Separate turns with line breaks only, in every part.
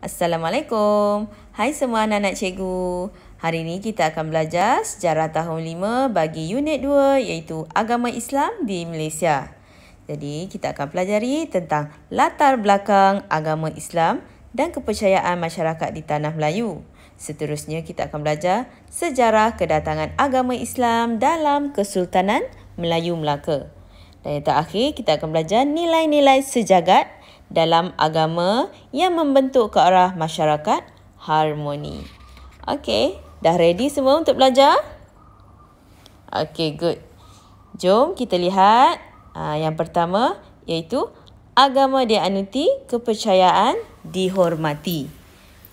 Assalamualaikum. Hai semua anak-anak cikgu. Hari ini kita akan belajar sejarah tahun 5 bagi unit 2 iaitu agama Islam di Malaysia. Jadi kita akan pelajari tentang latar belakang agama Islam dan kepercayaan masyarakat di tanah Melayu. Seterusnya kita akan belajar sejarah kedatangan agama Islam dalam Kesultanan Melayu Melaka. Dan yang terakhir kita akan belajar nilai-nilai sejagat dalam agama yang membentuk ke arah masyarakat harmoni. Okey, dah ready semua untuk belajar? Okey, good. Jom kita lihat uh, yang pertama iaitu agama dianuti kepercayaan dihormati.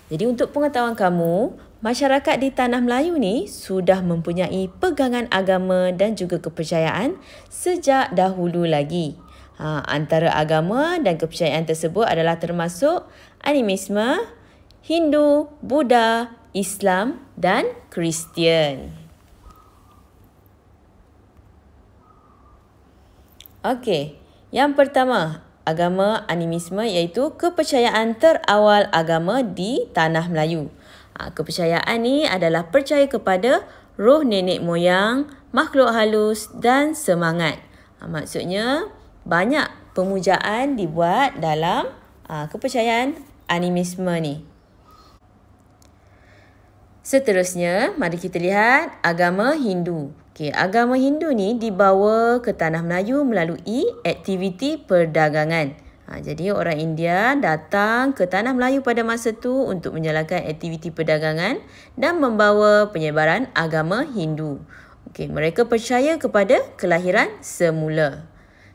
Jadi untuk pengetahuan kamu, masyarakat di tanah Melayu ni sudah mempunyai pegangan agama dan juga kepercayaan sejak dahulu lagi. Ha, antara agama dan kepercayaan tersebut adalah termasuk animisme, Hindu, Buddha, Islam dan Kristian. Okey, yang pertama, agama animisme iaitu kepercayaan terawal agama di tanah Melayu. Ha, kepercayaan ini adalah percaya kepada roh nenek moyang, makhluk halus dan semangat. Ha, maksudnya, banyak pemujaan dibuat dalam uh, kepercayaan animisme ni. Seterusnya, mari kita lihat agama Hindu. Okay, agama Hindu ni dibawa ke tanah Melayu melalui aktiviti perdagangan. Ha, jadi orang India datang ke tanah Melayu pada masa tu untuk menjalankan aktiviti perdagangan dan membawa penyebaran agama Hindu. Okay, mereka percaya kepada kelahiran semula.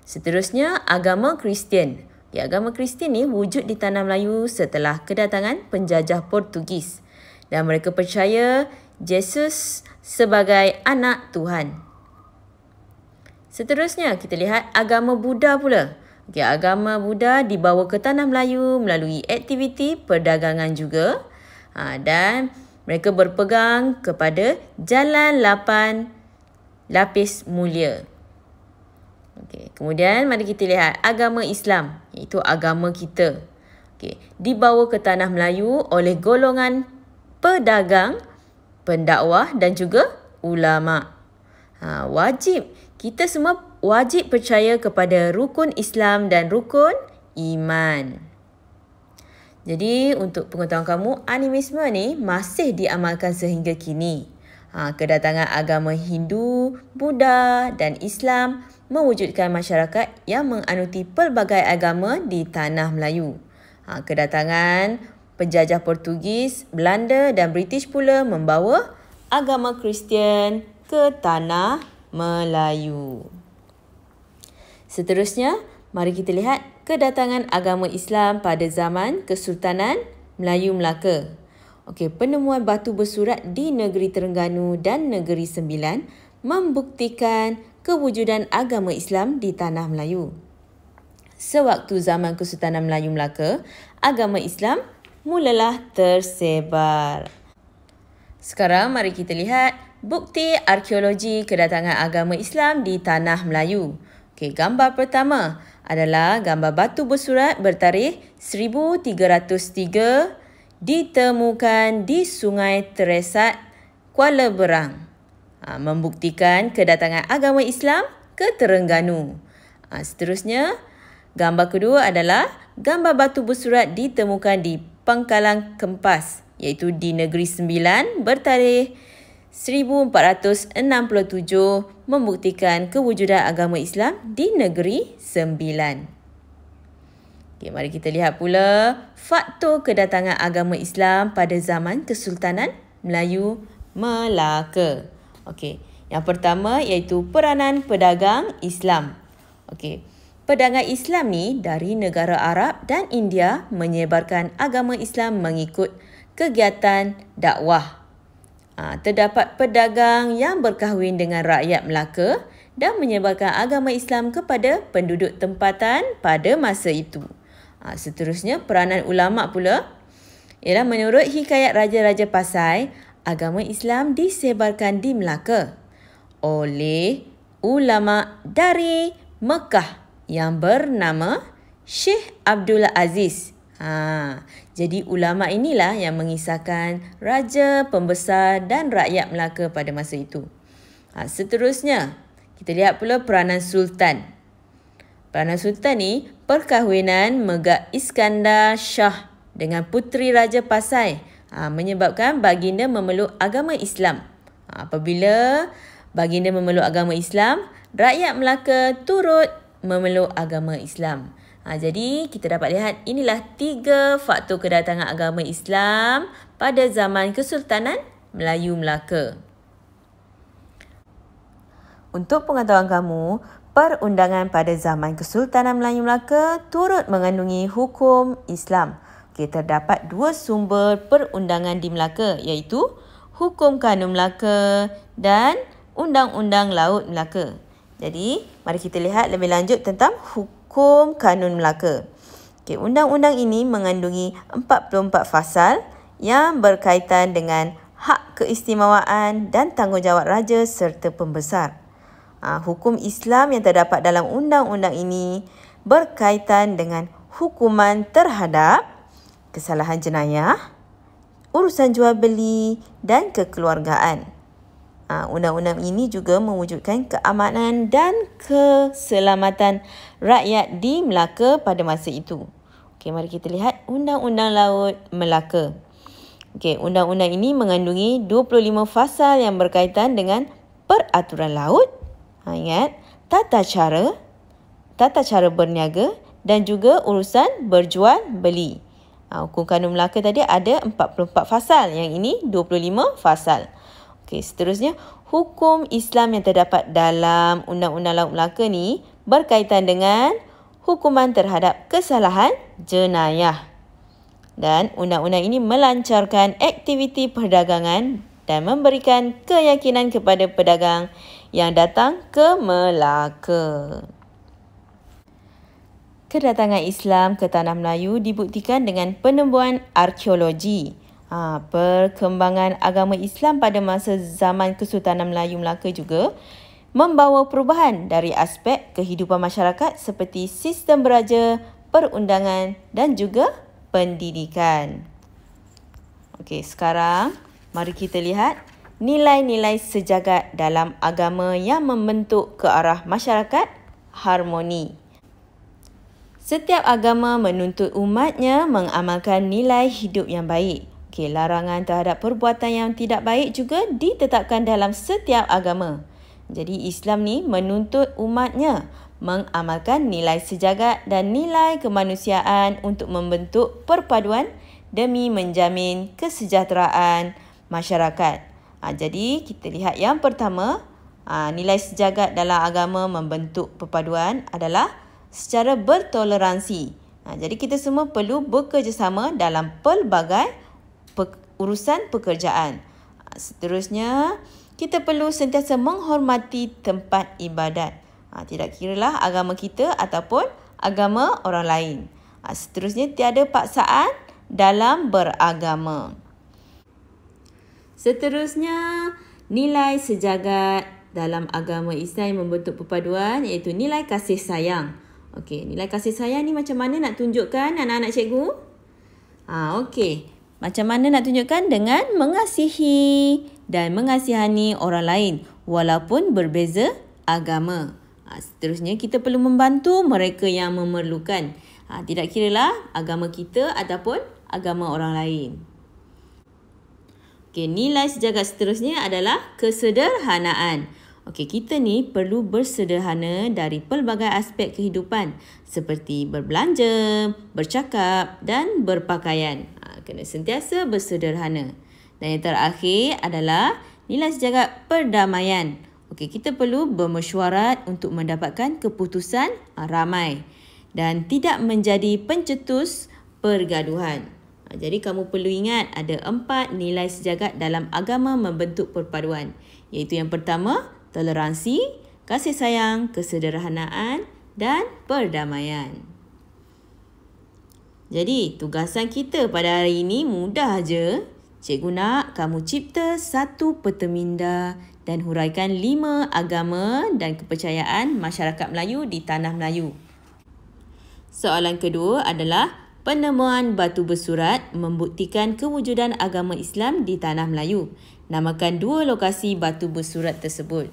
Seterusnya, agama Kristian. Di ya, agama Kristian ni wujud di tanah Melayu setelah kedatangan penjajah Portugis. Dan mereka percaya Yesus sebagai anak Tuhan. Seterusnya, kita lihat agama Buddha pula. Okay, agama Buddha dibawa ke tanah Melayu melalui aktiviti perdagangan juga. Ha, dan mereka berpegang kepada jalan lapan lapis mulia. Okey, kemudian mari kita lihat agama Islam, itu agama kita. Okey, dibawa ke tanah Melayu oleh golongan pedagang, pendakwah dan juga ulama. Ha, wajib kita semua wajib percaya kepada rukun Islam dan rukun iman. Jadi untuk pengetahuan kamu, animisme ni masih diamalkan sehingga kini. Ha, kedatangan agama Hindu, Buddha dan Islam mewujudkan masyarakat yang menganuti pelbagai agama di tanah Melayu. Ha, kedatangan penjajah Portugis, Belanda dan British pula membawa agama Kristian ke tanah Melayu. Seterusnya, mari kita lihat kedatangan agama Islam pada zaman Kesultanan Melayu Melaka. Okey, penemuan batu bersurat di negeri Terengganu dan negeri Sembilan membuktikan kewujudan agama Islam di tanah Melayu. Sewaktu zaman Kesultanan Melayu Melaka, agama Islam mulalah tersebar. Sekarang mari kita lihat bukti arkeologi kedatangan agama Islam di tanah Melayu. Okey, gambar pertama adalah gambar batu bersurat bertarikh 1303 ditemukan di Sungai Teresat, Kuala Berang. Ha, membuktikan kedatangan agama Islam ke Terengganu. Ha, seterusnya, gambar kedua adalah gambar batu bersurat ditemukan di Pangkalan Kempas iaitu di Negeri Sembilan bertarikh 1467 membuktikan kewujudan agama Islam di Negeri Sembilan. Okay, mari kita lihat pula faktor kedatangan agama Islam pada zaman Kesultanan Melayu Melaka. Okey. Yang pertama iaitu peranan pedagang Islam. Okey. Pedagang Islam ni dari negara Arab dan India menyebarkan agama Islam mengikut kegiatan dakwah. Ha, terdapat pedagang yang berkahwin dengan rakyat Melaka dan menyebarkan agama Islam kepada penduduk tempatan pada masa itu. Ha, seterusnya peranan ulama pula ialah menurut hikayat raja-raja Pasai, agama Islam disebarkan di Melaka oleh ulama dari Mekah yang bernama Syekh Abdul Aziz. Ha, jadi ulama inilah yang mengisahkan raja, pembesar dan rakyat Melaka pada masa itu. Ha, seterusnya, kita lihat pula peranan sultan. Peranan sultan ni perkahwinan Megat Iskandar Shah dengan puteri Raja Pasai ha, menyebabkan baginda memeluk agama Islam. Ha, apabila baginda memeluk agama Islam, rakyat Melaka turut memeluk agama Islam. Ha, jadi kita dapat lihat inilah tiga faktor kedatangan agama Islam pada zaman Kesultanan Melayu Melaka. Untuk pengetahuan kamu, perundangan pada zaman Kesultanan Melayu Melaka turut mengandungi hukum Islam okay, terdapat dua sumber perundangan di Melaka iaitu Hukum Kanun Melaka dan Undang-Undang Laut Melaka. Jadi, mari kita lihat lebih lanjut tentang Hukum Kanun Melaka. Okay, undang-undang ini mengandungi 44 fasal yang berkaitan dengan hak keistimewaan dan tanggungjawab raja serta pembesar. Ha, hukum Islam yang terdapat dalam undang-undang ini berkaitan dengan hukuman terhadap kesalahan jenayah, urusan jual beli dan kekeluargaan. Ah, undang-undang ini juga mewujudkan keamanan dan keselamatan rakyat di Melaka pada masa itu. Okey, mari kita lihat Undang-Undang Laut Melaka. Okey, undang-undang ini mengandungi 25 fasal yang berkaitan dengan peraturan laut. Ha, ingat, tata cara, tata cara berniaga dan juga urusan berjual beli. Ha, hukum kanun Melaka tadi ada 44 fasal. Yang ini 25 fasal. Okey, seterusnya hukum Islam yang terdapat dalam Undang-Undang Laut Melaka ni berkaitan dengan hukuman terhadap kesalahan jenayah. Dan undang-undang ini melancarkan aktiviti perdagangan dan memberikan keyakinan kepada pedagang yang datang ke Melaka kedatangan Islam ke tanah Melayu dibuktikan dengan penemuan arkeologi. Ha, perkembangan agama Islam pada masa zaman Kesultanan Melayu Melaka juga membawa perubahan dari aspek kehidupan masyarakat seperti sistem beraja, perundangan dan juga pendidikan. Okey, sekarang mari kita lihat nilai-nilai sejagat dalam agama yang membentuk ke arah masyarakat harmoni. Setiap agama menuntut umatnya mengamalkan nilai hidup yang baik. Okay, larangan terhadap perbuatan yang tidak baik juga ditetapkan dalam setiap agama. Jadi Islam ni menuntut umatnya mengamalkan nilai sejagat dan nilai kemanusiaan untuk membentuk perpaduan demi menjamin kesejahteraan masyarakat. Ha, jadi kita lihat yang pertama, ha, nilai sejagat dalam agama membentuk perpaduan adalah secara bertoleransi. Ha, jadi kita semua perlu bekerjasama dalam pelbagai urusan pekerjaan. Ha, seterusnya, kita perlu sentiasa menghormati tempat ibadat. Ha, tidak kiralah agama kita ataupun agama orang lain. Seterusnya, tiada paksaan dalam beragama. Seterusnya, nilai sejagat dalam agama Islam membentuk perpaduan iaitu nilai kasih sayang. Okey, nilai kasih sayang ni macam mana nak tunjukkan anak-anak cikgu? Ha, okey. Macam mana nak tunjukkan dengan mengasihi dan mengasihani orang lain walaupun berbeza agama. Ha, seterusnya, kita perlu membantu mereka yang memerlukan. Ha, tidak kira lah agama kita ataupun agama orang lain. Okey, nilai sejagat seterusnya adalah Kesederhanaan. Okey, kita ni perlu bersederhana dari pelbagai aspek kehidupan seperti berbelanja, bercakap dan berpakaian. Ha, kena sentiasa bersederhana. Dan yang terakhir adalah nilai sejagat perdamaian. Okey, kita perlu bermesyuarat untuk mendapatkan keputusan ramai dan tidak menjadi pencetus pergaduhan. Ha, jadi kamu perlu ingat ada empat nilai sejagat dalam agama membentuk perpaduan. Iaitu yang pertama, toleransi, kasih sayang, kesederhanaan dan perdamaian. Jadi, tugasan kita pada hari ini mudah aja. Cikgu nak kamu cipta satu peta minda dan huraikan lima agama dan kepercayaan masyarakat Melayu di Tanah Melayu. Soalan kedua adalah penemuan batu bersurat membuktikan kewujudan agama Islam di Tanah Melayu. Namakan dua lokasi batu bersurat tersebut.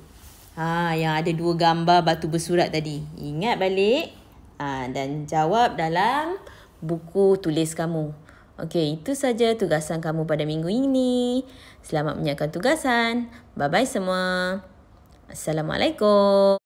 Ha, yang ada dua gambar batu bersurat tadi. Ingat balik ha, dan jawab dalam buku tulis kamu. Okey, itu saja tugasan kamu pada minggu ini. Selamat menyiapkan tugasan. Bye-bye semua. Assalamualaikum.